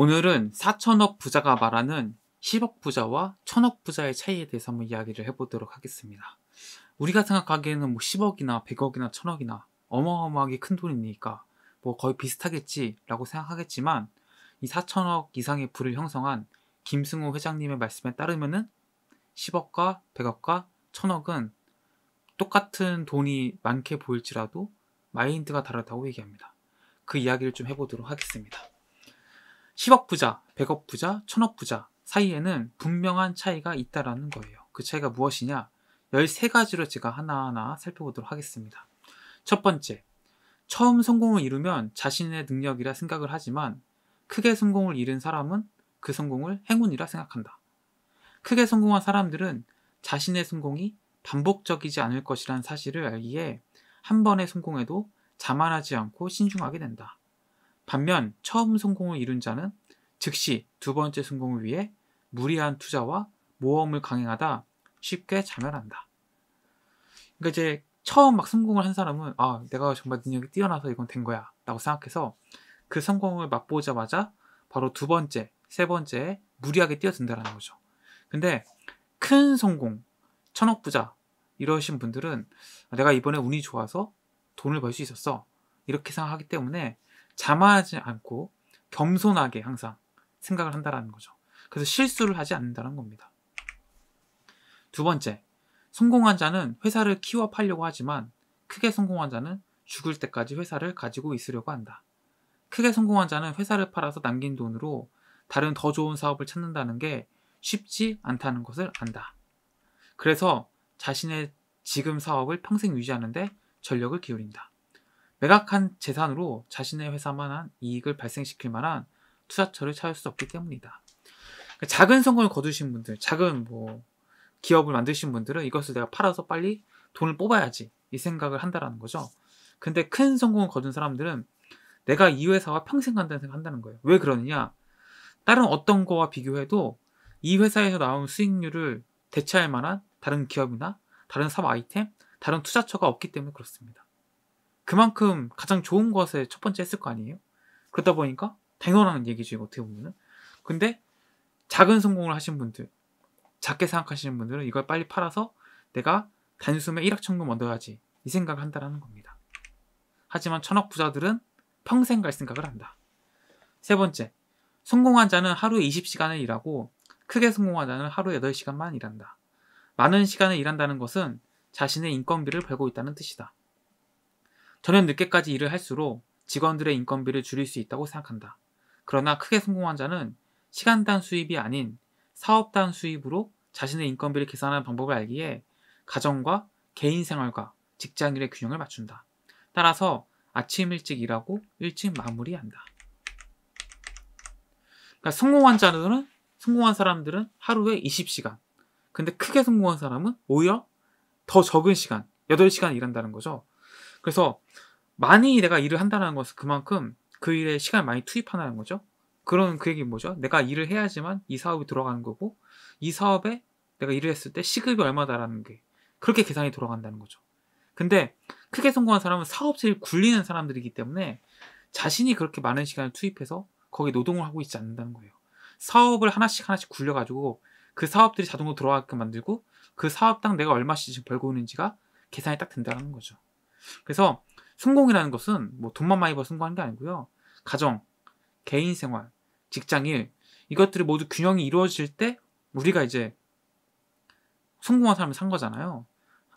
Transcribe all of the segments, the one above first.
오늘은 4천억 부자가 말하는 10억 부자와 1천억 부자의 차이에 대해서 한번 이야기를 해보도록 하겠습니다. 우리가 생각하기에는 뭐 10억이나 100억이나 1천억이나 어마어마하게 큰 돈이니까 뭐 거의 비슷하겠지라고 생각하겠지만 이 4천억 이상의 부를 형성한 김승우 회장님의 말씀에 따르면은 10억과 100억과 1천억은 똑같은 돈이 많게 보일지라도 마인드가 다르다고 얘기합니다. 그 이야기를 좀 해보도록 하겠습니다. 10억 부자, 100억 부자, 1000억 부자 사이에는 분명한 차이가 있다라는 거예요. 그 차이가 무엇이냐? 13가지로 제가 하나하나 살펴보도록 하겠습니다. 첫 번째, 처음 성공을 이루면 자신의 능력이라 생각을 하지만 크게 성공을 이룬 사람은 그 성공을 행운이라 생각한다. 크게 성공한 사람들은 자신의 성공이 반복적이지 않을 것이라는 사실을 알기에 한 번의 성공에도 자만하지 않고 신중하게 된다. 반면 처음 성공을 이룬 자는 즉시 두 번째 성공을 위해 무리한 투자와 모험을 강행하다 쉽게 자멸한다. 그러니까 이제 처음 막 성공을 한 사람은 아 내가 정말 능력이 뛰어나서 이건 된 거야 라고 생각해서 그 성공을 맛보자마자 바로 두 번째, 세번째 무리하게 뛰어든다라는 거죠. 근데 큰 성공, 천억 부자 이러신 분들은 아, 내가 이번에 운이 좋아서 돈을 벌 수 있었어 이렇게 생각하기 때문에 자만하지 않고 겸손하게 항상 생각을 한다라는 거죠. 그래서 실수를 하지 않는다는 겁니다. 두 번째, 성공한 자는 회사를 키워 팔려고 하지만 크게 성공한 자는 죽을 때까지 회사를 가지고 있으려고 한다. 크게 성공한 자는 회사를 팔아서 남긴 돈으로 다른 더 좋은 사업을 찾는다는 게 쉽지 않다는 것을 안다. 그래서 자신의 지금 사업을 평생 유지하는데 전력을 기울인다. 매각한 재산으로 자신의 회사만 한 이익을 발생시킬 만한 투자처를 찾을 수 없기 때문이다. 그러니까 작은 성공을 거두신 분들, 작은 뭐 기업을 만드신 분들은 이것을 내가 팔아서 빨리 돈을 뽑아야지 이 생각을 한다라는 거죠. 근데 큰 성공을 거둔 사람들은 내가 이 회사와 평생 간다는 생각 을 한다는 거예요. 왜 그러느냐? 다른 어떤 거와 비교해도 이 회사에서 나온 수익률을 대체할 만한 다른 기업이나 다른 사업 아이템, 다른 투자처가 없기 때문에 그렇습니다. 그만큼 가장 좋은 것을 첫 번째 했을 거 아니에요? 그러다 보니까 당연한 얘기죠, 어떻게 보면은. 근데 작은 성공을 하신 분들, 작게 생각하시는 분들은 이걸 빨리 팔아서 내가 단숨에 1억 천금 얻어야지 이 생각을 한다라는 겁니다. 하지만 천억 부자들은 평생 갈 생각을 한다. 세 번째, 성공한 자는 하루 20시간을 일하고 크게 성공한 자는 하루 8시간만 일한다. 많은 시간을 일한다는 것은 자신의 인건비를 벌고 있다는 뜻이다. 저는 늦게까지 일을 할수록 직원들의 인건비를 줄일 수 있다고 생각한다. 그러나 크게 성공한 자는 시간당 수입이 아닌 사업당 수입으로 자신의 인건비를 계산하는 방법을 알기에 가정과 개인 생활과 직장일의 균형을 맞춘다. 따라서 아침 일찍 일하고 일찍 마무리한다. 그러니까 성공한 자는 성공한 사람들은 하루에 20시간. 근데 크게 성공한 사람은 오히려 더 적은 시간, 8시간 일한다는 거죠. 그래서 많이 내가 일을 한다는 것은 그만큼 그 일에 시간을 많이 투입하는 거죠. 그런 그 얘기는 뭐죠? 내가 일을 해야지만 이 사업이 돌아가는 거고 이 사업에 내가 일을 했을 때 시급이 얼마다라는 게 그렇게 계산이 돌아간다는 거죠. 근데 크게 성공한 사람은 사업체를 굴리는 사람들이기 때문에 자신이 그렇게 많은 시간을 투입해서 거기에 노동을 하고 있지 않는다는 거예요. 사업을 하나씩 하나씩 굴려가지고 그 사업들이 자동으로 들어가게끔 만들고 그 사업당 내가 얼마씩 지금 벌고 있는지가 계산이 딱 된다는 거죠. 그래서 성공이라는 것은 뭐 돈만 많이 벌어 성공하는 게 아니고요. 가정, 개인 생활, 직장일 이것들이 모두 균형이 이루어질 때 우리가 이제 성공한 사람을산 거잖아요.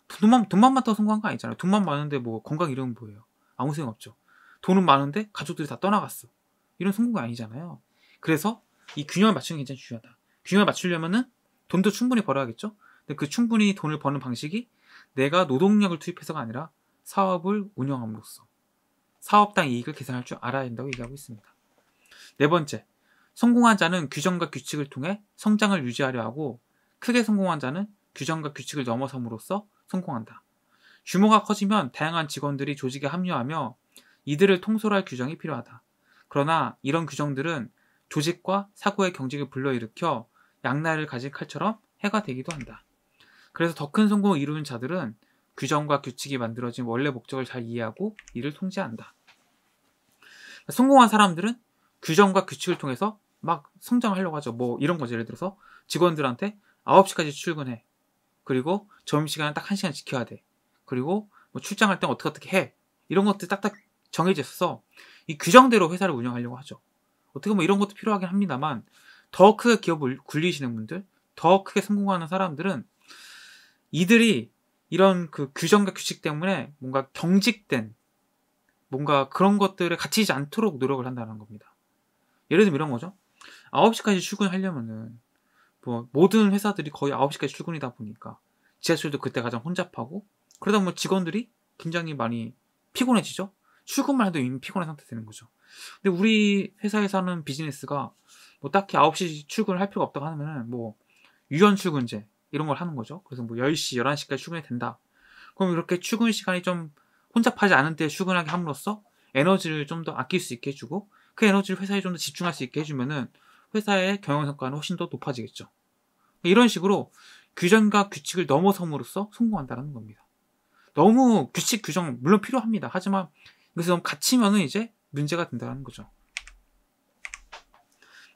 돈만 돈만 많다고 성공한 거 아니잖아요. 돈만 많은데 뭐 건강 이런 뭐예요? 아무 생각 없죠. 돈은 많은데 가족들이 다 떠나갔어. 이런 성공이 아니잖아요. 그래서 이 균형을 맞추는 게 굉장히 중요하다. 균형을 맞추려면은 돈도 충분히 벌어야겠죠. 근데 그 충분히 돈을 버는 방식이 내가 노동력을 투입해서가 아니라 사업을 운영함으로써 사업당 이익을 계산할 줄 알아야 한다고 얘기하고 있습니다. 네 번째, 성공한 자는 규정과 규칙을 통해 성장을 유지하려 하고 크게 성공한 자는 규정과 규칙을 넘어섬으로써 성공한다. 규모가 커지면 다양한 직원들이 조직에 합류하며 이들을 통솔할 규정이 필요하다. 그러나 이런 규정들은 조직과 사고의 경직을 불러일으켜 양날을 가진 칼처럼 해가 되기도 한다. 그래서 더 큰 성공을 이루는 자들은 규정과 규칙이 만들어진 원래 목적을 잘 이해하고 이를 통제한다. 성공한 사람들은 규정과 규칙을 통해서 막 성장하려고 하죠. 뭐 이런 거죠. 예를 들어서 직원들한테 9시까지 출근해. 그리고 점심시간은 딱 1시간 지켜야 돼. 그리고 뭐 출장할 땐 어떻게 어떻게 해. 이런 것들 딱딱 정해져 있어서 이 규정대로 회사를 운영하려고 하죠. 어떻게 보면 이런 것도 필요하긴 합니다만 더 크게 기업을 굴리시는 분들, 더 크게 성공하는 사람들은 이들이 이런 그 규정과 규칙 때문에 뭔가 경직된 뭔가 그런 것들을 갇히지 않도록 노력을 한다는 겁니다. 예를 들면 이런 거죠. 9시까지 출근하려면은 뭐 모든 회사들이 거의 9시까지 출근이다 보니까 지하철도 그때 가장 혼잡하고 그러다 보면 직원들이 굉장히 많이 피곤해지죠. 출근만 해도 이미 피곤한 상태 되는 거죠. 근데 우리 회사에서는 하 비즈니스가 뭐 딱히 9시 출근을 할 필요가 없다고 하면은 뭐 유연 출근제 이런 걸 하는 거죠. 그래서 뭐 10시, 11시까지 출근이 된다. 그럼 이렇게 출근 시간이 좀 혼잡하지 않은 때 출근하게 함으로써 에너지를 좀 더 아낄 수 있게 해주고 그 에너지를 회사에 좀 더 집중할 수 있게 해주면은 회사의 경영 성과는 훨씬 더 높아지겠죠. 이런 식으로 규정과 규칙을 넘어섬으로써 성공한다는 겁니다. 너무 규칙 규정 물론 필요합니다. 하지만 그래서 너무 갇히면은 이제 문제가 된다는 거죠.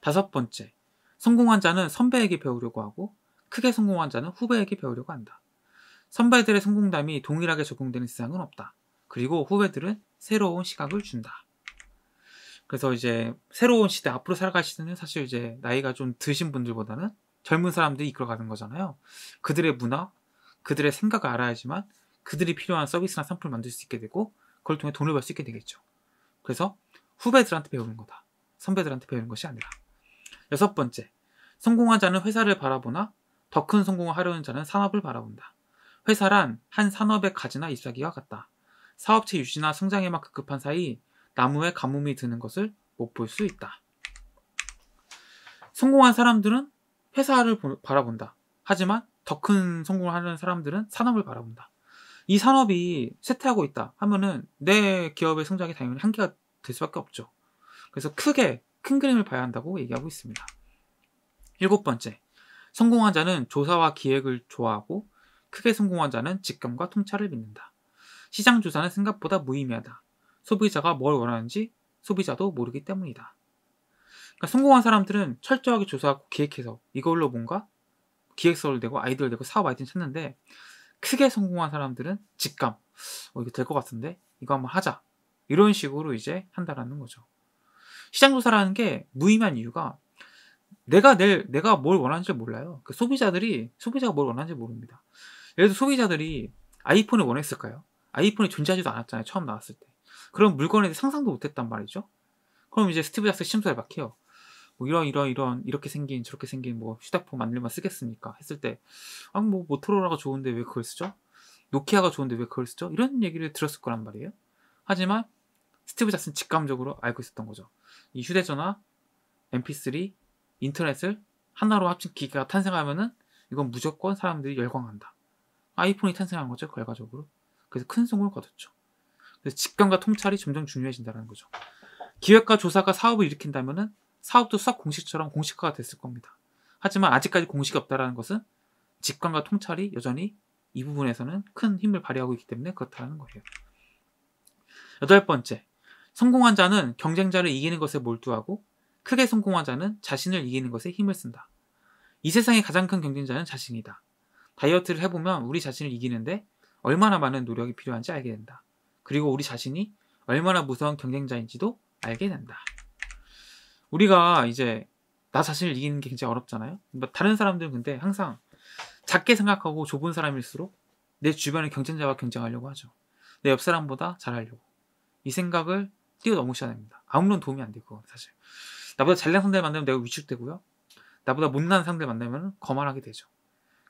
다섯 번째, 성공한 자는 선배에게 배우려고 하고 크게 성공한 자는 후배에게 배우려고 한다. 선배들의 성공담이 동일하게 적용되는 세상은 없다. 그리고 후배들은 새로운 시각을 준다. 그래서 이제 새로운 시대 앞으로 살아갈 시대는 사실 이제 나이가 좀 드신 분들보다는 젊은 사람들이 이끌어가는 거잖아요. 그들의 문화, 그들의 생각을 알아야지만 그들이 필요한 서비스나 상품을 만들 수 있게 되고 그걸 통해 돈을 벌 수 있게 되겠죠. 그래서 후배들한테 배우는 거다. 선배들한테 배우는 것이 아니라. 여섯 번째, 성공한 자는 회사를 바라보나 더큰 성공을 하려는 자는 산업을 바라본다. 회사란 한 산업의 가지나 잎사귀와 같다. 사업체 유지나 성장에만 급급한 사이 나무에 가뭄이 드는 것을 못 볼 수 있다. 성공한 사람들은 회사를 바라본다. 하지만 더 큰 성공을 하는 려 사람들은 산업을 바라본다. 이 산업이 쇠퇴하고 있다 하면은 내 기업의 성장이 당연히 한계가 될 수밖에 없죠. 그래서 크게 큰 그림을 봐야 한다고 얘기하고 있습니다. 일곱 번째, 성공한 자는 조사와 기획을 좋아하고 크게 성공한 자는 직감과 통찰을 믿는다. 시장 조사는 생각보다 무의미하다. 소비자가 뭘 원하는지 소비자도 모르기 때문이다. 그러니까 성공한 사람들은 철저하게 조사하고 기획해서 이걸로 뭔가 기획서를 내고 아이디어를 내고 사업 아이디어를 찾는데 크게 성공한 사람들은 직감 어, 이거 될 것 같은데 이거 한번 하자 이런 식으로 이제 한다라는 거죠. 시장 조사라는 게 무의미한 이유가 내가 낼 내가 뭘 원하는지 몰라요. 그 소비자들이 소비자가 뭘 원하는지 모릅니다. 예를 들어 소비자들이 아이폰을 원했을까요? 아이폰이 존재하지도 않았잖아요. 처음 나왔을 때. 그런 물건에 대해 상상도 못했단 말이죠. 그럼 이제 스티브 잡스 심사를 막 해요. 뭐 이런 이런 이런 이렇게 생긴 저렇게 생긴 뭐 휴대폰 만들면 쓰겠습니까? 했을 때 아 뭐 모토로라가 좋은데 왜 그걸 쓰죠? 노키아가 좋은데 왜 그걸 쓰죠? 이런 얘기를 들었을 거란 말이에요. 하지만 스티브 잡스는 직감적으로 알고 있었던 거죠. 이 휴대전화, MP3, 인터넷을 하나로 합친 기계가 탄생하면은 이건 무조건 사람들이 열광한다. 아이폰이 탄생한 거죠, 결과적으로. 그래서 큰 성공을 거뒀죠. 그래서 직관과 통찰이 점점 중요해진다는 거죠. 기획과 조사가 사업을 일으킨다면은 사업도 수학 공식처럼 공식화가 됐을 겁니다. 하지만 아직까지 공식이 없다라는 것은 직관과 통찰이 여전히 이 부분에서는 큰 힘을 발휘하고 있기 때문에 그렇다는 거예요. 여덟 번째, 성공한 자는 경쟁자를 이기는 것에 몰두하고 크게 성공한 자는 자신을 이기는 것에 힘을 쓴다. 이 세상의 가장 큰 경쟁자는 자신이다. 다이어트를 해보면 우리 자신을 이기는데 얼마나 많은 노력이 필요한지 알게 된다. 그리고 우리 자신이 얼마나 무서운 경쟁자인지도 알게 된다. 우리가 이제 나 자신을 이기는 게 굉장히 어렵잖아요. 뭐 다른 사람들은 근데 항상 작게 생각하고 좁은 사람일수록 내 주변의 경쟁자와 경쟁하려고 하죠. 내 옆 사람보다 잘하려고. 이 생각을 뛰어넘으셔야 됩니다. 아무런 도움이 안 되고 사실. 나보다 잘난 상대 를 만나면 내가 위축되고요. 나보다 못난 상대 를 만나면 거만하게 되죠.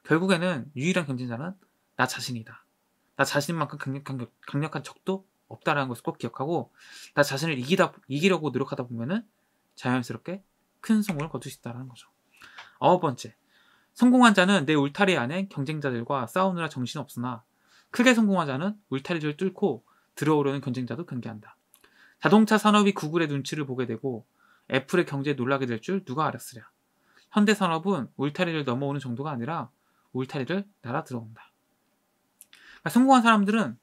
결국에는 유일한 경쟁자는 나 자신이다. 나 자신만큼 강력한, 강력한 적도 없다라는 것을 꼭 기억하고 나 자신을 이기다, 이기려고 노력하다 보면은 자연스럽게 큰 성공을 거둘 수 있다는 거죠. 아홉 번째, 성공한 자는 내 울타리 안에 경쟁자들과 싸우느라 정신 없으나 크게 성공한 자는 울타리를 뚫고 들어오려는 경쟁자도 경계한다. 자동차 산업이 구글의 눈치를 보게 되고 애플의 경제에 놀라게 될 줄 누가 알았으랴. 현대산업은 울타리를 넘어오는 정도가 아니라 울타리를 날아 들어온다. 그러니까 성공한 사람들은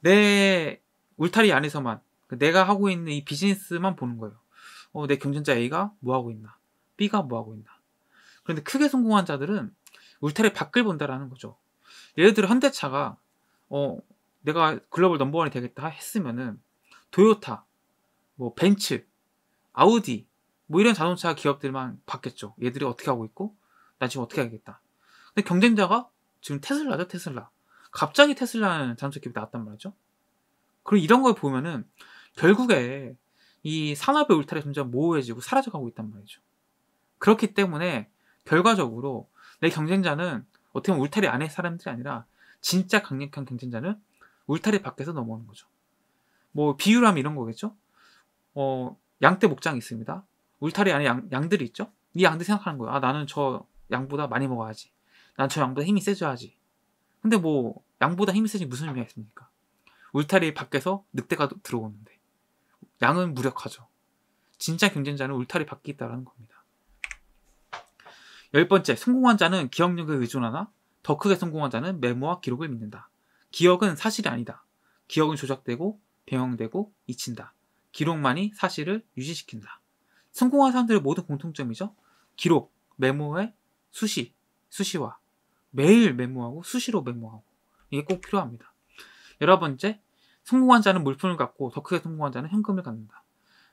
내 울타리 안에서만 그러니까 내가 하고 있는 이 비즈니스만 보는 거예요. 어, 내 경쟁자 A가 뭐 하고 있나, B가 뭐 하고 있나. 그런데 크게 성공한 자들은 울타리 밖을 본다라는 거죠. 예를 들어 현대차가 어, 내가 글로벌 넘버원이 되겠다 했으면은 도요타, 뭐 벤츠 아우디 뭐 이런 자동차 기업들만 봤겠죠. 얘들이 어떻게 하고 있고 난 지금 어떻게 하겠다 근데 경쟁자가 지금 테슬라죠 테슬라. 갑자기 테슬라는 자동차 기업이 나왔단 말이죠. 그리고 이런 걸 보면은 결국에 이 산업의 울타리 가 점점 모호해지고 사라져가고 있단 말이죠. 그렇기 때문에 결과적으로 내 경쟁자는 어떻게 보면 울타리 안에 사람들이 아니라 진짜 강력한 경쟁자는 울타리 밖에서 넘어오는 거죠. 뭐 비유라면 이런 거겠죠. 어 양떼 목장이 있습니다. 울타리 안에 양, 양들이 있죠? 이 양들 생각하는 거야. 아, 나는 저 양보다 많이 먹어야지. 난 저 양보다 힘이 세져야지. 근데 뭐 양보다 힘이 세지 무슨 의미가 있습니까? 울타리 밖에서 늑대가 들어오는데 양은 무력하죠. 진짜 경쟁자는 울타리 밖에 있다라는 겁니다. 열 번째, 성공한 자는 기억력에 의존하나 더 크게 성공한 자는 메모와 기록을 믿는다. 기억은 사실이 아니다. 기억은 조작되고 변형되고 잊힌다. 기록만이 사실을 유지시킨다. 성공한 사람들의 모든 공통점이죠. 기록, 메모의 수시, 수시화. 매일 메모하고 수시로 메모하고. 이게 꼭 필요합니다. 여러 번째, 성공한 자는 물품을 갖고 더 크게 성공한 자는 현금을 갖는다.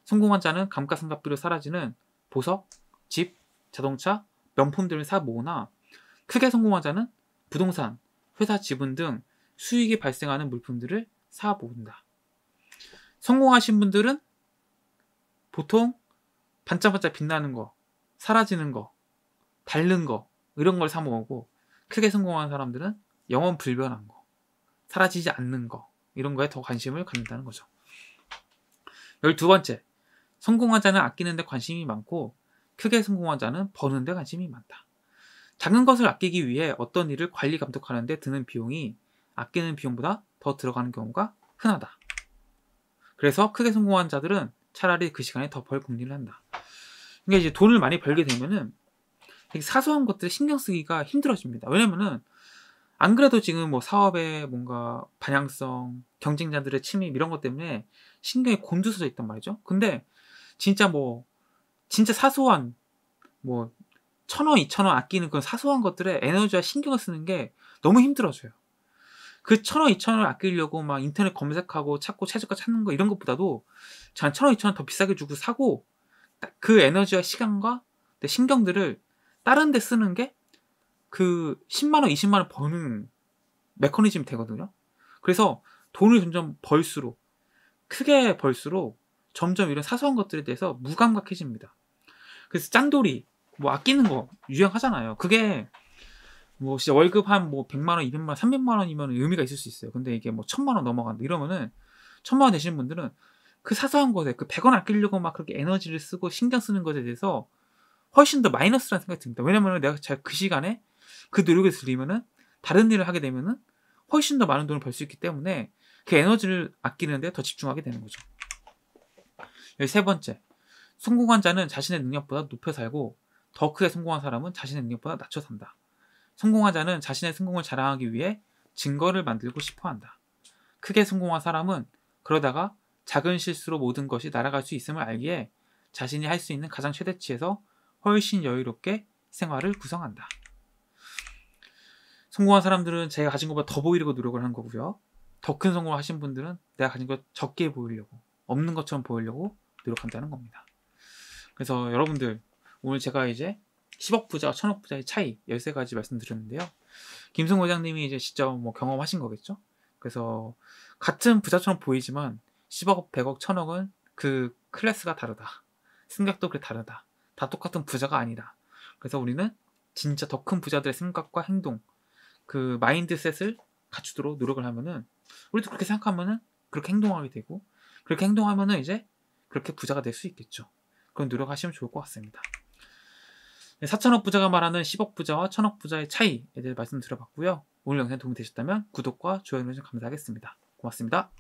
성공한 자는 감가상각비로 사라지는 보석, 집, 자동차, 명품들을 사 모으나 크게 성공한 자는 부동산, 회사 지분 등 수익이 발생하는 물품들을 사 모은다. 성공하신 분들은 보통 반짝반짝 빛나는 거, 사라지는 거, 닳른거 이런 걸사먹하고 크게 성공한 사람들은 영원 불변한 거, 사라지지 않는 거 이런 거에 더 관심을 갖는다는 거죠. 열두 번째, 성공한 자는 아끼는 데 관심이 많고 크게 성공한 자는 버는 데 관심이 많다. 작은 것을 아끼기 위해 어떤 일을 관리 감독하는 데 드는 비용이 아끼는 비용보다 더 들어가는 경우가 흔하다. 그래서 크게 성공한 자들은 차라리 그 시간에 더벌국리를 한다. 그러니까 이제 돈을 많이 벌게 되면은 사소한 것들 신경 쓰기가 힘들어집니다. 왜냐면은 안 그래도 지금 뭐 사업의 뭔가 반향성, 경쟁자들의 침입 이런 것 때문에 신경이 곤두서져 있단 말이죠. 근데 진짜 뭐 진짜 사소한 뭐천 원, 이천 원 아끼는 그런 사소한 것들에 에너지와 신경을 쓰는 게 너무 힘들어져요. 그 천원 이천 원 아끼려고 막 인터넷 검색하고 찾고 최저가 찾는 거 이런 것보다도 전 천원 이천 원 더 비싸게 주고 사고 그 에너지와 시간과 내 신경들을 다른 데 쓰는 게 그 10만 원, 20만 원 버는 메커니즘이 되거든요. 그래서 돈을 점점 벌수록 크게 벌수록 점점 이런 사소한 것들에 대해서 무감각해집니다. 그래서 짠돌이뭐 아끼는 거 유행하잖아요. 그게 뭐 진짜 월급 한뭐 100만 원, 200만 원, 300만 원이면 의미가 있을 수 있어요. 근데 이게 뭐 1000만 원 넘어간다 이러면은 1000만 원 되시는 분들은 그 사소한 것에 그 100원 아끼려고 막 그렇게 에너지를 쓰고 신경 쓰는 것에 대해서 훨씬 더 마이너스라는 생각이 듭니다. 왜냐면 내가 제가 그 시간에 그 노력을 들이면은 다른 일을 하게 되면은 훨씬 더 많은 돈을 벌 수 있기 때문에 그 에너지를 아끼는데 더 집중하게 되는 거죠. 세 번째, 성공한 자는 자신의 능력보다 높여 살고 더 크게 성공한 사람은 자신의 능력보다 낮춰 산다. 성공하자는 자신의 성공을 자랑하기 위해 증거를 만들고 싶어 한다. 크게 성공한 사람은 그러다가 작은 실수로 모든 것이 날아갈 수 있음을 알기에 자신이 할 수 있는 가장 최대치에서 훨씬 여유롭게 생활을 구성한다. 성공한 사람들은 제가 가진 것보다 더 보이려고 노력을 한 거고요. 더 큰 성공을 하신 분들은 내가 가진 것 적게 보이려고, 없는 것처럼 보이려고 노력한다는 겁니다. 그래서 여러분들, 오늘 제가 이제 10억 부자, 와 1000억 부자의 차이 13가지 말씀드렸는데요. 김승 회장님이 이제 직접 뭐 경험하신 거겠죠? 그래서 같은 부자처럼 보이지만 10억, 100억, 1000억은 그 클래스가 다르다. 승각도 그게 렇 다르다. 다 똑같은 부자가 아니다. 그래서 우리는 진짜 더 큰 부자들의 생각과 행동, 그 마인드셋을 갖추도록 노력을 하면은 우리도 그렇게 생각하면은 그렇게 행동하게 되고 그렇게 행동하면은 이제 그렇게 부자가 될 수 있겠죠. 그런 노력하시면 좋을 것 같습니다. 4천억 부자가 말하는 10억 부자와 1천억 부자의 차이에 대해 말씀드려봤고요. 오늘 영상 도움이 되셨다면 구독과 좋아요 눌러주시면 감사하겠습니다. 고맙습니다.